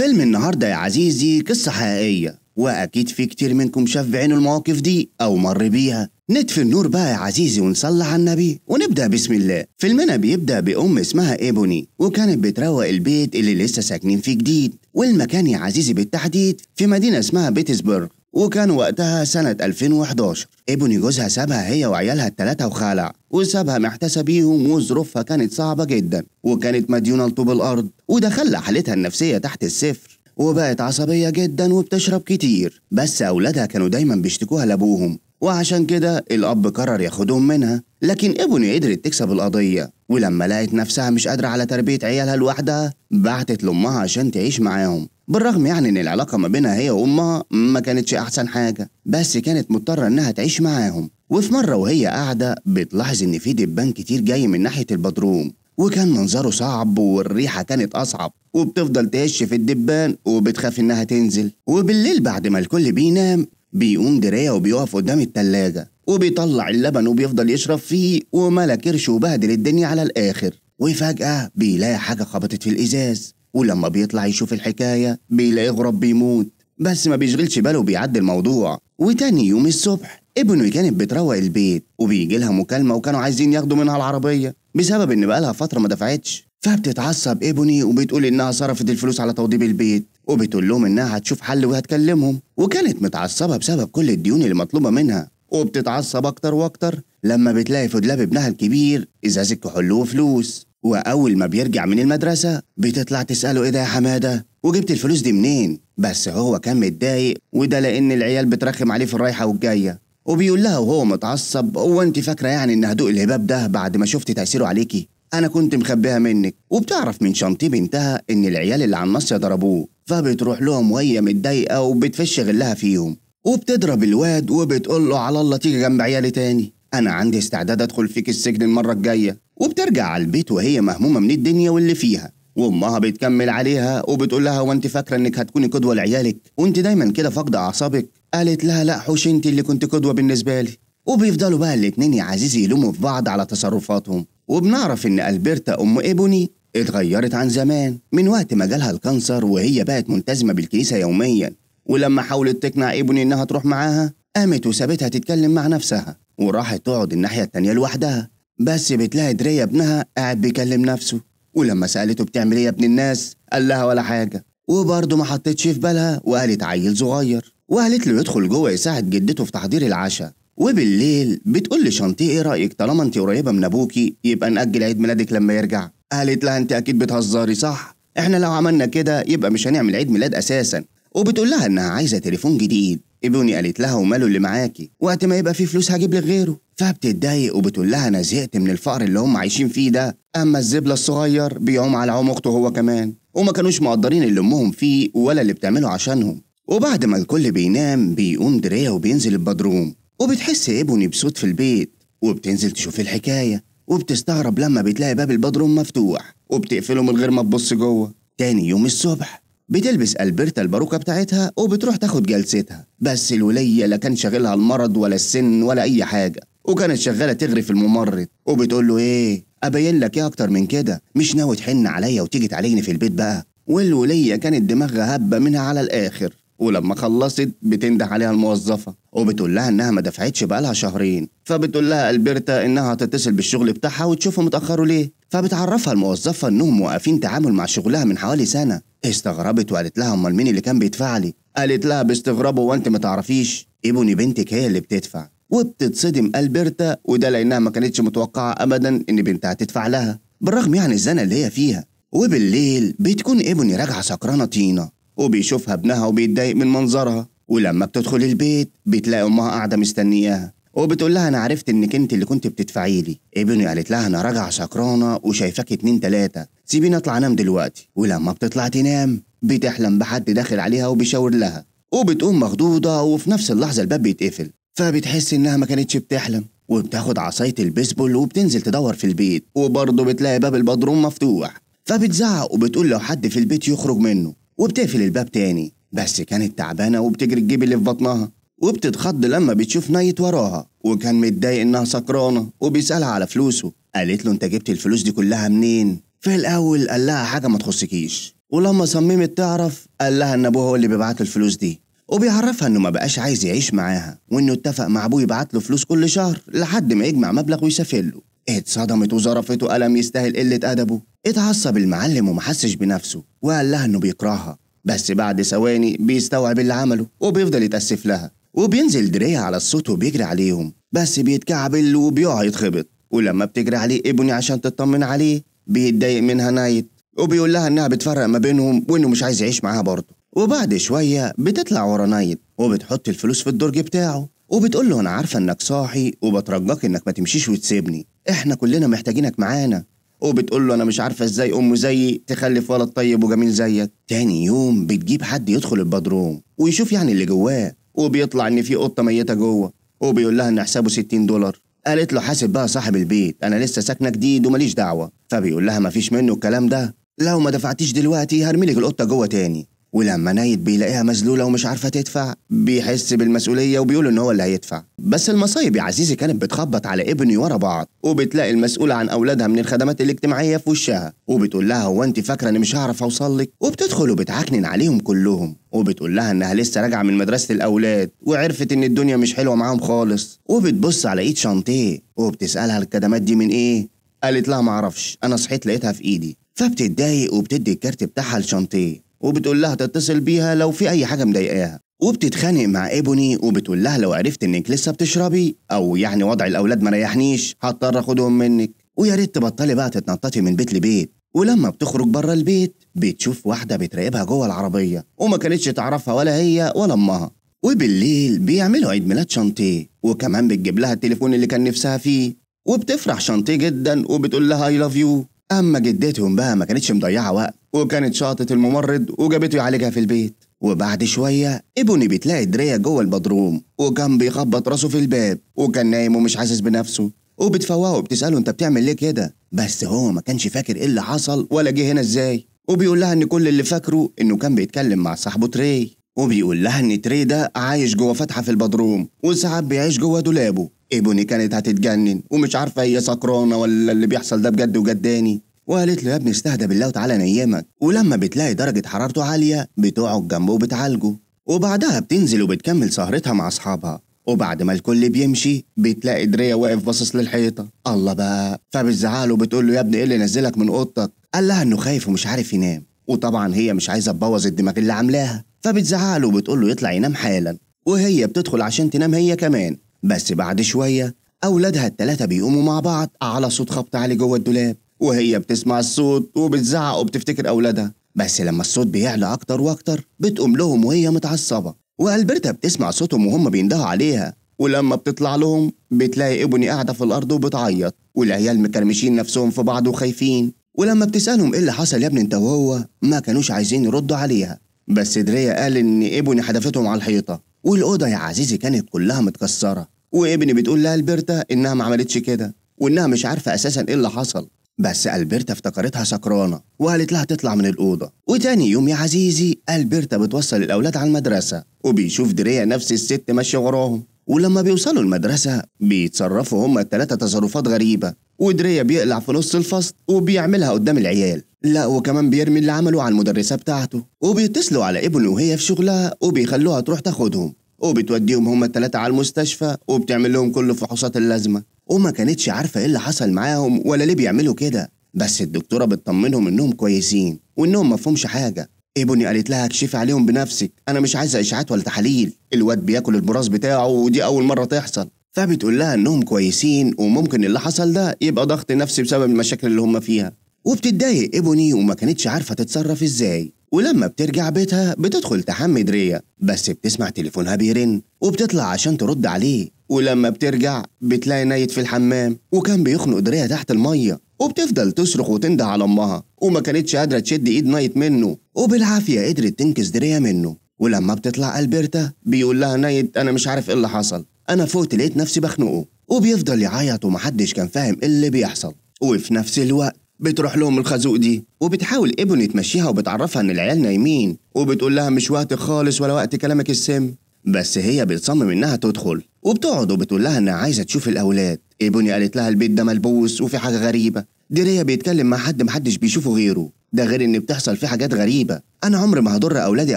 فيلم النهارده يا عزيزي قصة حقيقية وأكيد في كتير منكم شاف بعينه المواقف دي أو مر بيها نطفي النور بقى يا عزيزي ونصلي على النبي ونبدأ بسم الله فيلمنا بيبدأ بأم اسمها إيبوني وكانت بتروق البيت اللي لسه ساكنين فيه جديد والمكان يا عزيزي بالتحديد في مدينة اسمها بيتسبرغ وكان وقتها سنة 2011 ابني جوزها سابها هي وعيالها التلاتة وخلع وسابها محتاسة بيهم وظروفها كانت صعبة جدا وكانت مديونة لطوب الأرض وده خلى حالتها النفسية تحت الصفر وبقت عصبية جدا وبتشرب كتير بس أولادها كانوا دايما بيشتكوها لأبوهم وعشان كده الأب قرر ياخدهم منها لكن ابني قدرت تكسب القضية ولما لقت نفسها مش قادرة على تربية عيالها لوحدها بعتت لأمها عشان تعيش معاهم بالرغم يعني ان العلاقه ما بينها هي وامها ما كانتش احسن حاجه بس كانت مضطره انها تعيش معاهم وفي مره وهي قاعده بتلاحظ ان في دبان كتير جاي من ناحيه البدروم وكان منظره صعب والريحة كانت أصعب وبتفضل تهش في الدبان وبتخاف إنها تنزل وبالليل بعد ما الكل بينام بيقوم دراية وبيقف قدام التلاجة وبيطلع اللبن وبيفضل يشرب فيه وملا كرش وبهدل الدنيا على الآخر وفجأة بيلاقي حاجة خبطت في الإزاز ولما بيطلع يشوف الحكاية بيلاقيه غرب بيموت بس ما بيشغلش باله بيعدي الموضوع وتاني يوم الصبح ابنه كانت بتروق البيت وبيجي لها مكالمة وكانوا عايزين ياخدوا منها العربية بسبب إن بقالها فترة ما دفعتش فبتتعصب ابني وبتقول إنها صرفت الفلوس على توضيب البيت وبتقول لهم إنها هتشوف حل وهتكلمهم وكانت متعصبة بسبب كل الديون اللي مطلوبة منها وبتتعصب أكتر وأكتر لما بتلاقي في دولاب ابنها الكبير إزازة كحول وفلوس وأول ما بيرجع من المدرسة بتطلع تسأله إيه ده يا حمادة؟ وجبت الفلوس دي منين؟ بس هو كان متضايق وده لأن العيال بترخم عليه في الرايحة والجاية وبيقول لها وهو متعصب هو أنت فاكرة يعني إن هدوء الهباب ده بعد ما شفت تأثيره عليكي؟ أنا كنت مخبيها منك وبتعرف من شنطي بنتها إن العيال اللي على الناصية ضربوه فبتروح لهم وهي متضايقة وبتفش غلها فيهم وبتضرب الواد وبتقول له على الله تيجي جنب عيالي تاني أنا عندي استعداد أدخل فيك السجن المرة الجاية وبترجع على البيت وهي مهمومة من الدنيا واللي فيها وامها بتكمل عليها وبتقول لها وانت فاكره انك هتكوني قدوه لعيالك وانت دايما كده فاقده اعصابك قالت لها لا حوش انت اللي كنت قدوه بالنسبه لي وبيفضلوا بقى الاتنين يا عزيزي يلوموا في بعض على تصرفاتهم وبنعرف ان البرتا ام ابوني اتغيرت عن زمان من وقت ما جالها الكانسر وهي بقت ملتزمه بالكنيسه يوميا ولما حاولت تقنع ابوني انها تروح معاها قامت وسابتها تتكلم مع نفسها وراحت تقعد الناحية التانية لوحدها بس بتلاقي درية ابنها قاعد بيكلم نفسه ولما سألته بتعمل ايه يا ابن الناس قال لها ولا حاجة وبرضه ما حطتش في بالها وقالت عيل صغير وقالت له يدخل جوه يساعد جدته في تحضير العشاء وبالليل بتقول لشانتي ايه رايك طالما انت قريبه من ابوكي يبقى ناجل عيد ميلادك لما يرجع قالت لها انت اكيد بتهزري صح احنا لو عملنا كده يبقى مش هنعمل عيد ميلاد اساسا وبتقول لها انها عايزه تليفون جديد ابوني قالت لها وماله اللي معاكي وقت ما يبقى فيه فلوس هجيب لك غيره فبتتضايق وبتقول لها انا زهقت من الفقر اللي هم عايشين فيه ده اما الزبله الصغير بيعوم على عوم اخته هو كمان وما كانوش مقدرين اللي امهم فيه ولا اللي بتعمله عشانهم وبعد ما الكل بينام بيقوم دريا وبينزل البدروم وبتحس ابوني بصوت في البيت وبتنزل تشوف الحكايه وبتستغرب لما بتلاقي باب البدروم مفتوح وبتقفله من غير ما تبص جوه تاني يوم الصبح بتلبس ألبرتا الباروكة بتاعتها وبتروح تاخد جلستها بس الولية لا كان شاغلها المرض ولا السن ولا أي حاجة وكانت شغالة تغري في الممرض وبتقول له إيه أبين لك إيه أكتر من كده مش ناوي تحن عليا وتيجي تعالجني في البيت بقى والولية كانت دماغها هبة منها على الآخر ولما خلصت بتنده عليها الموظفة وبتقول لها انها ما دفعتش بقالها شهرين فبتقول لها البرتا انها هتتصل بالشغل بتاعها وتشوفهم اتاخروا ليه فبتعرفها الموظفه انهم واقفين تعامل مع شغلها من حوالي سنه استغربت وقالت لها امال مين اللي كان بيدفع لي قالت لها باستغراب هو انت ما تعرفيش ابني بنتك هي اللي بتدفع وبتتصدم البرتا وده لانها ما كانتش متوقعه ابدا ان بنتها تدفع لها بالرغم يعني الزنه اللي هي فيها وبالليل بتكون ابني راجعه سكرانه طينه وبيشوفها ابنها وبيتضايق من منظرها ولما بتدخل البيت بتلاقي امها قاعده مستنياها وبتقول لها انا عرفت انك انت اللي كنت بتدفعي لي ابني قالت لها انا راجعه سكرانه وشايفاك اتنين تلاته سيبيني اطلع انام دلوقتي ولما بتطلع تنام بتحلم بحد داخل عليها وبيشاور لها وبتقوم مخضوضه وفي نفس اللحظه الباب بيتقفل فبتحس انها ما كانتش بتحلم وبتاخد عصايه البيسبول وبتنزل تدور في البيت وبرضه بتلاقي باب البدروم مفتوح فبتزعق وبتقول لو حد في البيت يخرج منه وبتقفل الباب تاني بس كانت تعبانة وبتجري تجيب اللي في بطنها وبتتخض لما بتشوف نايت وراها وكان متضايق انها سكرانة وبيسألها على فلوسه قالت له انت جبت الفلوس دي كلها منين في الاول قال لها حاجة ما تخصكيش ولما صممت تعرف قال لها ان ابوها هو اللي بيبعت الفلوس دي وبيعرفها انه ما بقاش عايز يعيش معاها وانه اتفق مع ابوه يبعت له فلوس كل شهر لحد ما يجمع مبلغ ويسافر له اتصدمت وظرفته قلم يستاهل قلة أدبه اتعصب المعلم ومحسش بنفسه وقال لها إنه بيكرهها بس بعد ثواني بيستوعب اللي عمله وبيفضل يتأسف لها وبينزل دريه على الصوت وبيجري عليهم بس بيتكعبل وبيقع يتخبط ولما بتجري عليه ابني عشان تطمن عليه بيتضايق منها نايت وبيقول لها انها بتفرق ما بينهم وانه مش عايز يعيش معاها برضه وبعد شوية بتطلع ورا نايت وبتحط الفلوس في الدرج بتاعه وبتقول له انا عارفة انك صاحي وبترجاك انك ما تمشيش وتسيبني احنا كلنا محتاجينك معانا وبتقول له انا مش عارفه ازاي ام زيي تخلف ولد طيب وجميل زيك تاني يوم بتجيب حد يدخل البدروم ويشوف يعني اللي جواه وبيطلع ان في قطه ميته جوه وبيقول لها ان حسابه 60 دولار قالت له حاسب بقى صاحب البيت انا لسه ساكنه جديد وماليش دعوه فبيقول لها مفيش منه الكلام ده لو ما دفعتيش دلوقتي هرميلك القطه جوه تاني ولما نايت بيلاقيها مذلوله ومش عارفه تدفع بيحس بالمسؤوليه وبيقول ان هو اللي هيدفع بس المصايب يا عزيزي كانت بتخبط على ابني ورا بعض وبتلاقي المسؤوله عن اولادها من الخدمات الاجتماعيه في وشها وبتقول لها هو انت فاكره اني مش هعرف اوصل لك وبتدخل وبتعكنن عليهم كلهم وبتقول لها انها لسه راجعه من مدرسه الاولاد وعرفت ان الدنيا مش حلوه معاهم خالص وبتبص على ايد شانتيه وبتسالها الخدمات دي من ايه قالت لها معرفش انا صحيت لقيتها في ايدي فبتتضايق وبتدي الكارت بتاعها لشانتيه وبتقول لها تتصل بيها لو في أي حاجة مضايقاها وبتتخانق مع ابني وبتقول لها لو عرفت انك لسه بتشربي او يعني وضع الاولاد ما ريحنيش هضطر اخدهم منك ويا ريت تبطلي بقى تتنططي من بيت لبيت ولما بتخرج بره البيت بتشوف واحده بتراقبها جوه العربيه وما كانتش تعرفها ولا هي ولا امها وبالليل بيعملوا عيد ميلاد شانتيه وكمان بتجيب لها التليفون اللي كان نفسها فيه وبتفرح شانتيه جدا وبتقول لها اي لاف يو اما جدتهم بقى ما كانتش مضيعه وقت وكانت شاطت الممرض وجابته يعالجها في البيت وبعد شوية ابني بتلاقي دريا جوه البدروم وكان بيخبط راسه في الباب وكان نايم ومش حاسس بنفسه وبتفوقه وبتسأله انت بتعمل ليه كده بس هو ما كانش فاكر ايه اللي حصل ولا جه هنا ازاي وبيقول لها ان كل اللي فاكره انه كان بيتكلم مع صاحبه تري وبيقول لها ان تري ده عايش جوه فتحة في البدروم وساعات بيعيش جوه دولابه ابني كانت هتتجنن ومش عارفة هي سكرانة ولا اللي بيحصل ده بجد وجداني وقالت له يا ابني استهدى بالله وتعالى نيمك ولما بتلاقي درجة حرارته عالية بتقعد جنبه وبتعالجه وبعدها بتنزل وبتكمل سهرتها مع أصحابها وبعد ما الكل بيمشي بتلاقي دريه واقف باصص للحيطه الله بقى فبتزعق له له يا ابني ايه اللي نزلك من اوضتك قال لها انه خايف ومش عارف ينام وطبعا هي مش عايزه تبوظ الدماغ اللي عاملاها فبتزعق له وبتقول له يطلع ينام حالا وهي بتدخل عشان تنام هي كمان بس بعد شويه اولادها الثلاثه بيقوموا مع بعض على صوت خبط عالي جوه الدولاب وهي بتسمع الصوت وبتزعق وبتفتكر أولادها بس لما الصوت بيعلى أكتر وأكتر بتقوم لهم وهي متعصبة وألبرتا بتسمع صوتهم وهم بيندهوا عليها ولما بتطلع لهم بتلاقي ابني قاعدة في الأرض وبتعيط والعيال مكرمشين نفسهم في بعض وخايفين ولما بتسألهم إيه اللي حصل يا ابني أنت وهو ما كانوش عايزين يردوا عليها بس دريا قال إن ابني حدفتهم على الحيطة والأوضة يا عزيزي كانت كلها متكسرة وابني بتقول لألبرتا إنها ما عملتش كده وإنها مش عارفة أساسا إيه اللي حصل بس ألبرتا افتكرتها سكرانة وقالت لها تطلع من الأوضة وتاني يوم يا عزيزي ألبرتا بتوصل الأولاد على المدرسة وبيشوف دريا نفس الست ماشية وراهم ولما بيوصلوا المدرسة بيتصرفوا هما التلاتة تصرفات غريبة ودريا بيقلع في نص الفصل وبيعملها قدام العيال لا وكمان بيرمي اللي عمله على المدرسة بتاعته وبيتصلوا على ابنه وهي في شغلها وبيخلوها تروح تاخدهم وبتوديهم هما التلاتة على المستشفى وبتعمل لهم كل فحوصات اللازمة وما كانتش عارفة إيه اللي حصل معاهم ولا ليه بيعملوا كده بس الدكتورة بتطمنهم إنهم كويسين وإنهم مفهومش حاجة ايبوني قالت لها اكشفي عليهم بنفسك انا مش عايزه اشاعات ولا تحاليل الواد بياكل البراز بتاعه ودي اول مره تحصل فبتقول لها انهم كويسين وممكن اللي حصل ده يبقى ضغط نفسي بسبب المشاكل اللي هم فيها وبتتضايق ابني وما كانتش عارفه تتصرف ازاي ولما بترجع بيتها بتدخل تحمي دريا بس بتسمع تليفونها بيرن وبتطلع عشان ترد عليه ولما بترجع بتلاقي نايت في الحمام وكان بيخنق دريا تحت المية وبتفضل تصرخ وتنده على امها وما كانتش قادرة تشد ايد نايت منه وبالعافية قدرت تنكس دريا منه ولما بتطلع البرتا بيقول لها نايت انا مش عارف ايه اللي حصل انا فوت لقيت نفسي بخنقه وبيفضل يعيط ومحدش كان فاهم ايه اللي بيحصل وفي نفس الوقت بتروح لهم الخازوق دي وبتحاول ابني تمشيها وبتعرفها ان العيال نايمين وبتقول لها مش وقت خالص ولا وقت كلامك السم بس هي بتصمم انها تدخل وبتقعد وبتقول لها انها عايزه تشوف الاولاد ابني قالت لها البيت ده ملبوس وفي حاجه غريبه ديريا بيتكلم مع حد محدش بيشوفه غيره ده غير ان بتحصل فيه حاجات غريبه انا عمري ما هضر اولادي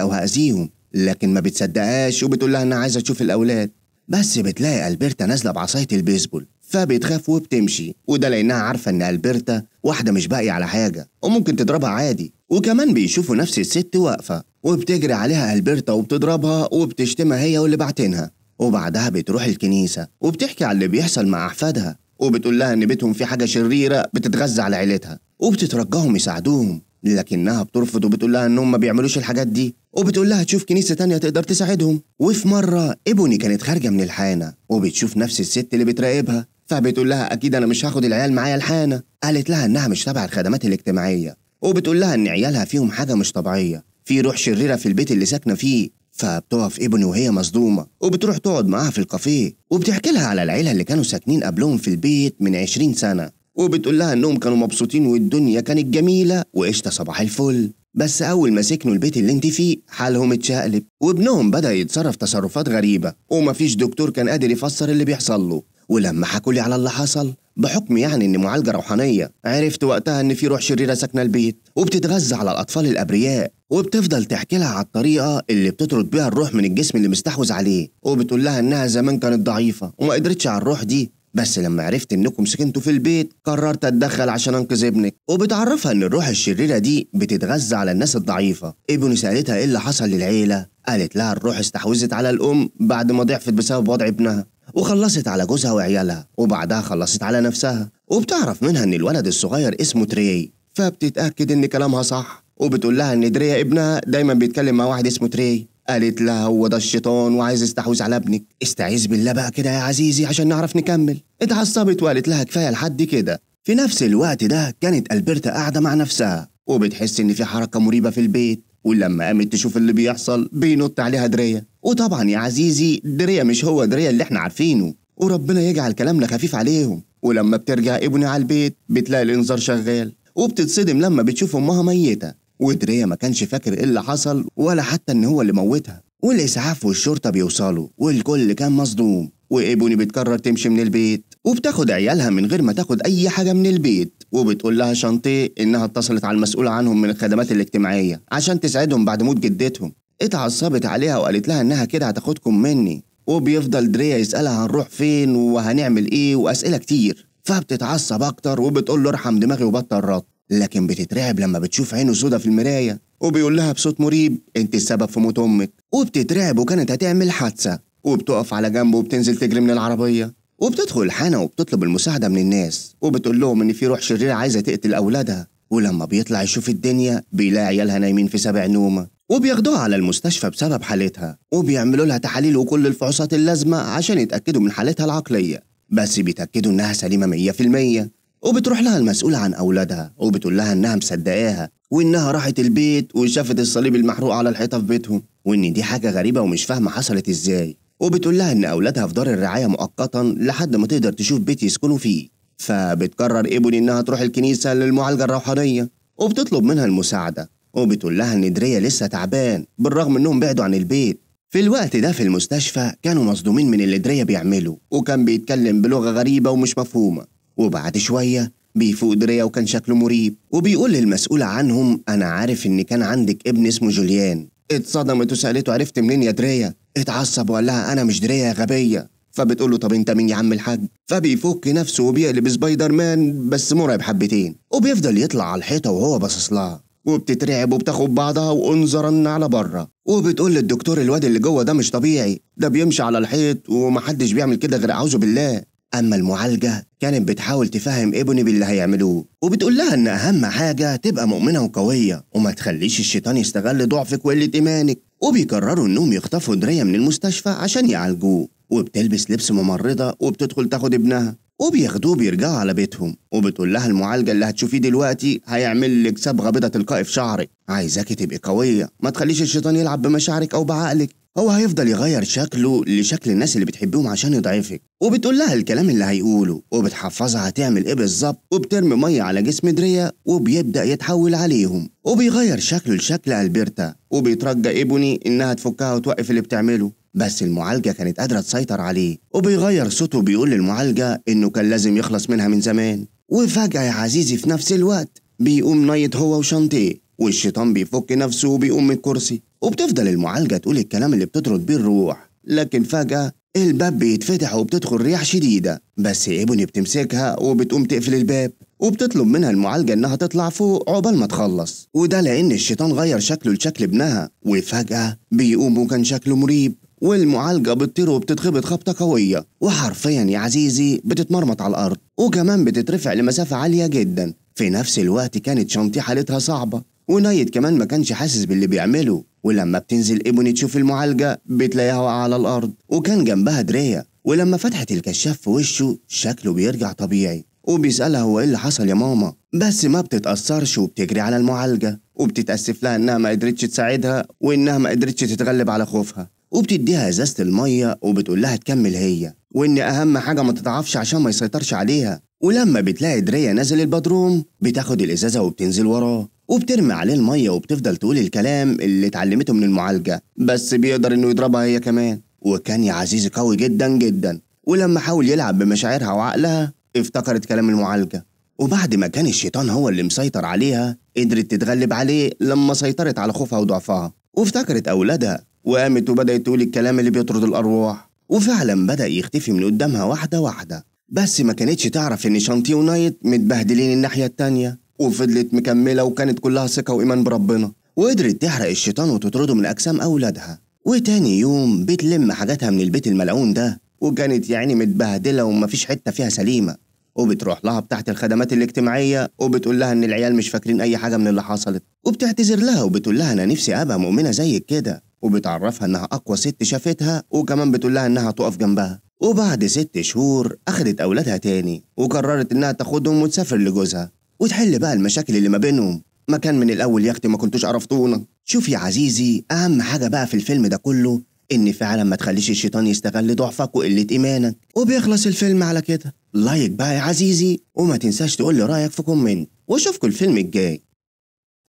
او هاذيهم لكن ما بتصدقهاش وبتقول لها انها عايزه تشوف الاولاد بس بتلاقي البرتا نازله بعصايه البيسبول فبتخاف وبتمشي وده لأنها عارفة إن ألبرتا واحدة مش باقية على حاجة وممكن تضربها عادي وكمان بيشوفوا نفس الست واقفة وبتجري عليها ألبرتا وبتضربها وبتشتمها هي واللي بعتينها وبعدها بتروح الكنيسة وبتحكي على اللي بيحصل مع أحفادها وبتقول لها إن بيتهم في حاجة شريرة بتتغذى على عيلتها وبتترجاهم يساعدوهم لكنها بترفض وبتقول لها إنهم ما بيعملوش الحاجات دي وبتقول لها تشوف كنيسة تانية تقدر تساعدهم وفي مرة إبوني كانت خارجة من الحانة وبتشوف نفس الست اللي بتراقبها فبتقول لها أكيد أنا مش هاخد العيال معايا الحانة قالت لها إنها مش تبع الخدمات الاجتماعية وبتقول لها إن عيالها فيهم حاجة مش طبيعية في روح شريرة في البيت اللي ساكنة فيه فبتقف ابني وهي مصدومة وبتروح تقعد معاها في الكافيه وبتحكي لها على العيلة اللي كانوا ساكنين قبلهم في البيت من 20 سنة وبتقول لها إنهم كانوا مبسوطين والدنيا كانت جميلة وقشطة صباح الفل بس أول ما سكنوا البيت اللي انت فيه حالهم اتشقلب وابنهم بدأ يتصرف تصرفات غريبة ومفيش دكتور كان قادر يفسر اللي بيحصل له ولما حكوا لي على اللي حصل بحكم يعني اني معالجه روحانيه عرفت وقتها ان في روح شريره ساكنه البيت وبتتغذى على الاطفال الابرياء وبتفضل تحكي لها على الطريقه اللي بتطرد بيها الروح من الجسم اللي مستحوذ عليه وبتقول لها انها زمان كانت ضعيفه وما قدرتش على الروح دي بس لما عرفت انكم سكنتوا في البيت قررت اتدخل عشان انقذ ابنك وبتعرفها ان الروح الشريره دي بتتغذى على الناس الضعيفه ابني سالتها ايه اللي حصل للعيله قالت لها الروح استحوذت على الام بعد ما ضعفت بسبب وضع ابنها وخلصت على جوزها وعيالها وبعدها خلصت على نفسها وبتعرف منها ان الولد الصغير اسمه تري فبتتاكد ان كلامها صح وبتقول لها ان دريا ابنها دايما بيتكلم مع واحد اسمه تري قالت لها هو ده الشيطان وعايز يستحوذ على ابنك استعيذ بالله بقى كده يا عزيزي عشان نعرف نكمل اتعصبت وقالت لها كفايه لحد كده في نفس الوقت ده كانت البرتا قاعده مع نفسها وبتحس ان في حركه مريبه في البيت ولما قامت تشوف اللي بيحصل بينط عليها درية وطبعا يا عزيزي درية مش هو درية اللي احنا عارفينه وربنا يجعل كلامنا خفيف عليهم ولما بترجع ابني على البيت بتلاقي الانذار شغال وبتتصدم لما بتشوف امها ميتة ودرية ما كانش فاكر ايه اللي حصل ولا حتى ان هو اللي موتها والاسعاف والشرطة بيوصلوا والكل كان مصدوم وابني بتقرر تمشي من البيت وبتاخد عيالها من غير ما تاخد أي حاجة من البيت وبتقول لها شانتيه إنها اتصلت على المسؤول عنهم من الخدمات الاجتماعية عشان تساعدهم بعد موت جدتهم اتعصبت عليها وقالت لها إنها كده هتاخدكم مني وبيفضل دريا يسألها هنروح فين وهنعمل إيه وأسئلة كتير فبتتعصب أكتر وبتقول له ارحم دماغي وبطل رد لكن بتترعب لما بتشوف عينه سودا في المراية وبيقول لها بصوت مريب انت السبب في موت امك وبتترعب وكانت هتعمل حادثة وبتقف على جنبه وبتنزل تجري من العربية وبتدخل الحانة وبتطلب المساعدة من الناس وبتقول لهم إن في روح شريرة عايزة تقتل أولادها ولما بيطلع يشوف الدنيا بيلاقي عيالها نايمين في سبع نومة وبياخدوها على المستشفى بسبب حالتها وبيعملوا لها تحاليل وكل الفحوصات اللازمة عشان يتأكدوا من حالتها العقلية بس بيتأكدوا إنها سليمة مية في المية وبتروح لها المسؤولة عن أولادها وبتقول لها إنها مصدقاها وإنها راحت البيت وشافت الصليب المحروق على الحيطة في بيتهم وإن دي حاجة غريبة ومش فاهمة حصلت إزاي وبتقول لها إن أولادها في دار الرعاية مؤقتا لحد ما تقدر تشوف بيت يسكنوا فيه فبتقرر إيبوني إنها تروح الكنيسة للمعالجة الروحانية وبتطلب منها المساعدة وبتقول لها إن دريا لسه تعبان بالرغم إنهم بعدوا عن البيت في الوقت ده في المستشفى كانوا مصدومين من اللي دريا بيعمله وكان بيتكلم بلغة غريبة ومش مفهومة وبعد شوية بيفوق دريا وكان شكله مريب وبيقول للمسؤولة عنهم أنا عارف إن كان عندك ابن اسمه جوليان اتصدمت وسألته عرفت منين يا دريا اتعصب وقال لها انا مش دريه يا غبيه فبتقول له طب انت مين يا عم الحاج فبيفك نفسه وبيقلب سبايدر مان بس مرعب حبتين وبيفضل يطلع على الحيطه وهو باصص لها وبتترعب وبتاخد بعضها وانظرا على بره وبتقول للدكتور الواد اللي جوه ده مش طبيعي ده بيمشي على الحيط ومحدش بيعمل كده غير اعوذ بالله اما المعالجه كانت بتحاول تفهم ابني باللي هيعملوه وبتقول لها ان اهم حاجه تبقى مؤمنه وقويه وما تخليش الشيطان يستغل ضعفك وقله ايمانك وبيقرروا انهم يخطفوا دريا من المستشفى عشان يعالجوه وبتلبس لبس ممرضة وبتدخل تاخد ابنها وبياخدوه بيرجعوا على بيتهم وبتقول لها المعالجة اللي هتشوفيه دلوقتي هيعمل لك صبغة بيضة تلقائي في شعرك عايزاكي تبقي قوية ما تخليش الشيطان يلعب بمشاعرك أو بعقلك هو هيفضل يغير شكله لشكل الناس اللي بتحبهم عشان يضعفك وبتقول لها الكلام اللي هيقوله وبتحفظها هتعمل ايه بالظبط وبترمي ميه على جسم دريا وبيبدا يتحول عليهم وبيغير شكله لشكل البرتا وبيترجى ابني انها تفكها وتوقف اللي بتعمله بس المعالجه كانت قادره تسيطر عليه وبيغير صوته بيقول للمعالجه انه كان لازم يخلص منها من زمان وفجاه يا عزيزي في نفس الوقت بيقوم نايت هو وشانتيه والشيطان بيفك نفسه وبيقوم من الكرسي وبتفضل المعالجة تقول الكلام اللي بتطرد بيه الروح لكن فجأة الباب بيتفتح وبتدخل رياح شديدة بس ابني بتمسكها وبتقوم تقفل الباب وبتطلب منها المعالجة إنها تطلع فوق عقبال ما تخلص وده لأن الشيطان غير شكله لشكل ابنها وفجأة بيقوم وكان شكله مريب والمعالجة بتطير وبتتخبط خبطة قوية وحرفيا يا عزيزي بتتمرمط على الأرض وكمان بتترفع لمسافة عالية جدا في نفس الوقت كانت شنطي حالتها صعبة ونايت كمان ما كانش حاسس باللي بيعمله ولما بتنزل ابني تشوف المعالجة بتلاقيها واقعة على الأرض وكان جنبها دريا ولما فتحت الكشاف في وشه شكله بيرجع طبيعي وبيسألها هو ايه اللي حصل يا ماما بس ما بتتأثرش وبتجري على المعالجة وبتتأسف لها إنها ما قدرتش تساعدها وإنها ما قدرتش تتغلب على خوفها وبتديها إزازة المية وبتقول لها تكمل هي وإن أهم حاجة ما تضعفش عشان ما يسيطرش عليها ولما بتلاقي دريا نزل البدروم بتاخد الإزازة وبتنزل وراه وبترمي عليه المية وبتفضل تقول الكلام اللي اتعلمته من المعالجة بس بيقدر إنه يضربها هي كمان وكان يا عزيزي قوي جدا جدا ولما حاول يلعب بمشاعرها وعقلها افتكرت كلام المعالجة وبعد ما كان الشيطان هو اللي مسيطر عليها قدرت تتغلب عليه لما سيطرت على خوفها وضعفها وافتكرت أولادها وقامت وبدأت تقول الكلام اللي بيطرد الأرواح وفعلا بدأ يختفي من قدامها واحدة واحدة بس ما كانتش تعرف إن شانتي ونايت متبهدلين الناحية التانية وفضلت مكملة وكانت كلها ثقة وإيمان بربنا وقدرت تحرق الشيطان وتطرده من أجسام أولادها وتاني يوم بتلم حاجاتها من البيت الملعون ده وكانت يعني متبهدلة ومفيش حتة فيها سليمة وبتروح لها بتاعة الخدمات الاجتماعية وبتقول لها إن العيال مش فاكرين أي حاجة من اللي حصلت وبتعتذر لها وبتقول لها أنا نفسي أبقى مؤمنة زيك كده وبتعرفها إنها أقوى ست شافتها وكمان بتقول لها إنها تقف جنبها وبعد ست شهور أخدت أولادها تاني وقررت إنها تاخدهم وتسافر لجوزها وتحل بقى المشاكل اللي ما بينهم ما كان من الأول يا أختي ما كنتوش عرفتونا شوف يا عزيزي أهم حاجة بقى في الفيلم ده كله إن فعلا ما تخليش الشيطان يستغل ضعفك وقلة إيمانك وبيخلص الفيلم على كده لايك بقى يا عزيزي وما تنساش تقول لي رأيك في كومنت واشوفكوا الفيلم الجاي